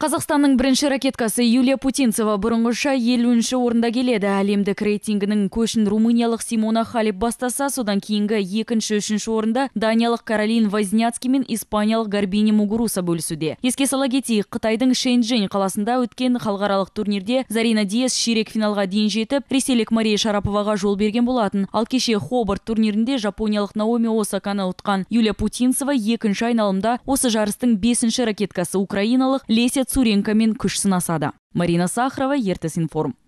Қазақстанның бірінші ракеткасы Юлия Путинцева бұрынғыша 50 орында келеді. Әлемдік рейтингінің көшін румыниялық Симона Халеп бастаса, содан кейінгі екінші, үшінші орында даниялық Каролин Возняцкий мен испаниялық Гарбини Мугуруса бөлісуде. Еске сала кетейік, Қытайдың Шэньчжэнь қаласында өткен халықаралық турнирде Зарина Диас ширек финалға дейін жетіп, ресейлік Мария Шараповаға жол берген болатын. Ал кеше Хобарт турнирінде жапониялық Наоми Осаканы ұтқан Юлия Путинцева екінші айналымда осы жарыстың бесінші ракеткасы украиналық лесец цуренкомен күш сынасады марина сахарова ертіс информ